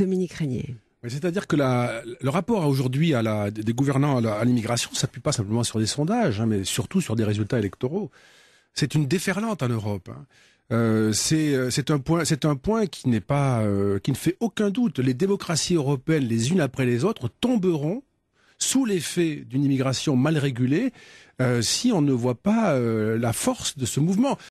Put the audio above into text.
Dominique C'est-à-dire que le rapport aujourd'hui des gouvernants à l'immigration s'appuie pas simplement sur des sondages, hein, mais surtout sur des résultats électoraux. C'est une déferlante en Europe. Hein. Euh, euh, c'est un point, euh, qui ne fait aucun doute. Les démocraties européennes, les unes après les autres, tomberont sous l'effet d'une immigration mal régulée si on ne voit pas la force de ce mouvement.